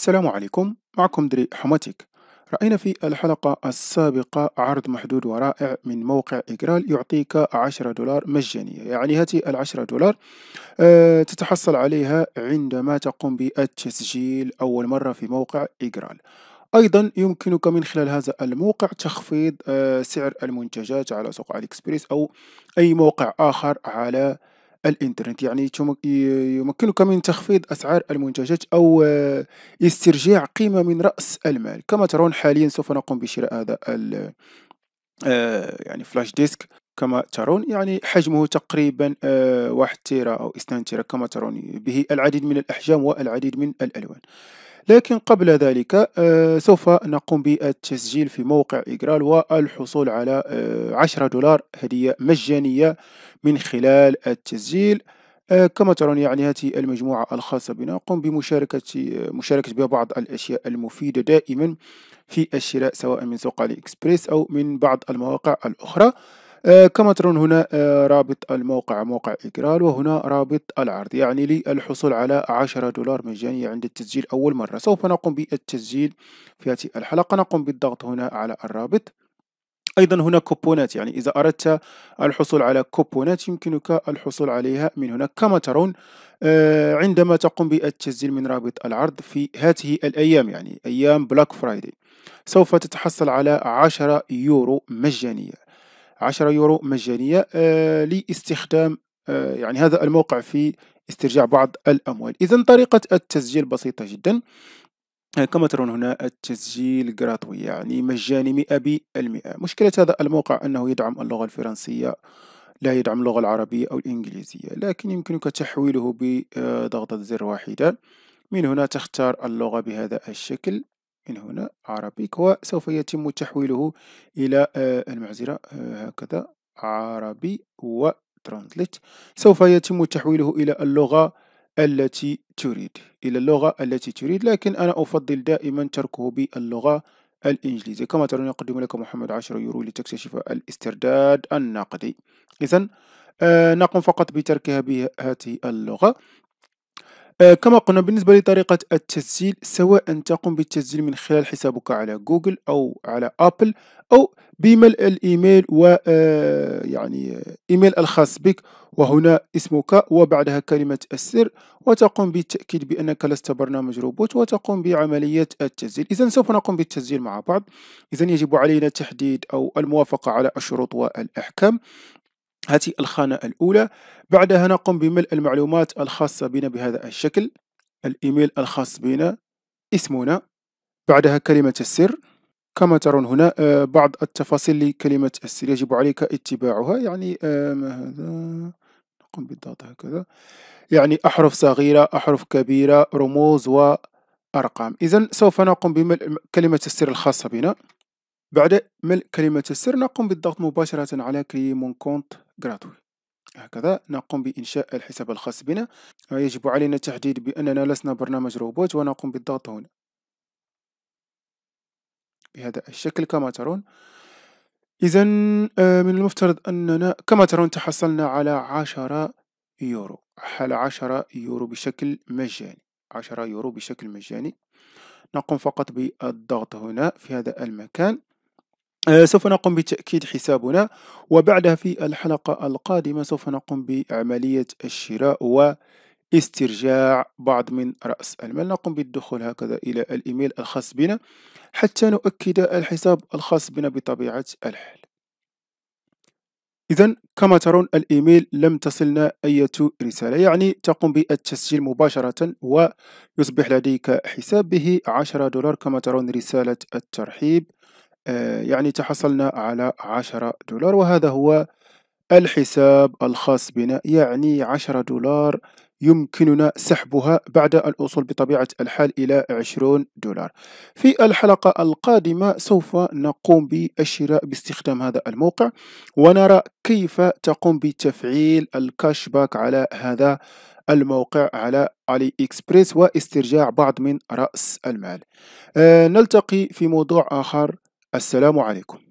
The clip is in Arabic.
السلام عليكم معكم دري حماتيك رأينا في الحلقة السابقة عرض محدود ورائع من موقع إجرال يعطيك 10 دولار مجانية يعني هذه العشرة دولار آه، تتحصل عليها عندما تقوم بالتسجيل أول مرة في موقع إجرال ايضا يمكنك من خلال هذا الموقع تخفيض آه، سعر المنتجات على سوق أليكسبريس او اي موقع اخر على الانترنت يعني يمكنك من تخفيض اسعار المنتجات او آه، استرجاع قيمه من راس المال كما ترون حاليا سوف نقوم بشراء هذا آه، يعني فلاش ديسك كما ترون يعني حجمه تقريبا آه، واحد تيرا او اثنان تيرا كما ترون به العديد من الاحجام والعديد من الالوان لكن قبل ذلك آه، سوف نقوم بالتسجيل في موقع إجرال والحصول على 10 آه، دولار هدية مجانية من خلال التسجيل آه، كما ترون يعني هذه المجموعة الخاصة بنا قم بمشاركة مشاركة بها بعض الأشياء المفيدة دائما في الشراء سواء من سوق علي إكسبريس أو من بعض المواقع الأخرى آه، كما ترون هنا آه، رابط الموقع موقع إجرال وهنا رابط العرض يعني للحصول على 10 دولار مجانية عند التسجيل أول مرة سوف نقوم بالتسجيل في هذه الحلقة نقوم بالضغط هنا على الرابط ايضا هنا كوبونات يعني اذا اردت الحصول على كوبونات يمكنك الحصول عليها من هنا كما ترون آه، عندما تقوم بالتسجيل من رابط العرض في هذه الايام يعني ايام بلاك فرايدي سوف تتحصل على 10 يورو مجانيه 10 يورو مجانية آه، لاستخدام آه، يعني هذا الموقع في استرجاع بعض الأموال إذا طريقة التسجيل بسيطة جدا آه، كما ترون هنا التسجيل جراتوي يعني مجاني مئة بالمئة مشكلة هذا الموقع أنه يدعم اللغة الفرنسية لا يدعم اللغة العربية أو الإنجليزية لكن يمكنك تحويله بضغطة زر واحدة من هنا تختار اللغة بهذا الشكل من هنا عربيك وسوف يتم تحويله إلى آه، المعزرة آه، هكذا عربي وترانسليت سوف يتم تحويله إلى اللغة التي تريد إلى اللغة التي تريد لكن أنا أفضل دائما تركه باللغة الإنجليزية كما ترون يقدم لك محمد 10 يورو لتكتشف الاسترداد النقدي إذا آه نقوم فقط بتركها بهذه اللغة آه، كما قلنا بالنسبة لطريقة التسجيل سواء تقوم بالتسجيل من خلال حسابك على جوجل أو على أبل أو بملء الإيميل و آه، يعني إيميل الخاص بك وهنا اسمك وبعدها كلمة السر وتقوم بالتأكيد بأنك لست برنامج روبوت وتقوم بعملية التسجيل إذا سوف نقوم بالتسجيل مع بعض إذا يجب علينا تحديد أو الموافقة على الشروط والأحكام هذه الخانة الأولى بعدها نقوم بملء المعلومات الخاصة بنا بهذا الشكل الإيميل الخاص بنا اسمنا بعدها كلمة السر كما ترون هنا آه، بعض التفاصيل لكلمة السر يجب عليك اتباعها يعني آه، ما هذا نقوم بالضغط هكذا يعني أحرف صغيرة أحرف كبيرة رموز وأرقام إذا سوف نقوم بملء كلمة السر الخاصة بنا بعد ملء كلمة السر نقوم بالضغط مباشرة على كريمون كونت جراتوي هكذا نقوم بإنشاء الحساب الخاص بنا يجب علينا التحديد بأننا لسنا برنامج روبوت ونقوم بالضغط هنا بهذا الشكل كما ترون إذا آه، من المفترض أننا كما ترون تحصلنا على عشرة يورو على عشرة يورو بشكل مجاني عشرة يورو بشكل مجاني نقوم فقط بالضغط هنا في هذا المكان آه، سوف نقوم بتأكيد حسابنا وبعدها في الحلقة القادمة سوف نقوم بعملية الشراء واسترجاع بعض من رأس المال نقوم بالدخول هكذا إلى الإيميل الخاص بنا حتى نؤكد الحساب الخاص بنا بطبيعة الحال إذا كما ترون الإيميل لم تصلنا أي رسالة يعني تقوم بالتسجيل مباشرة ويصبح لديك حساب به 10 دولار كما ترون رسالة الترحيب آه، يعني تحصلنا على عشرة دولار وهذا هو الحساب الخاص بنا يعني عشرة دولار يمكننا سحبها بعد الأصول بطبيعة الحال إلى 20 دولار في الحلقة القادمة سوف نقوم بالشراء باستخدام هذا الموقع ونرى كيف تقوم بتفعيل الكاشباك على هذا الموقع على علي إكسبريس واسترجاع بعض من رأس المال آه، نلتقي في موضوع آخر السلام عليكم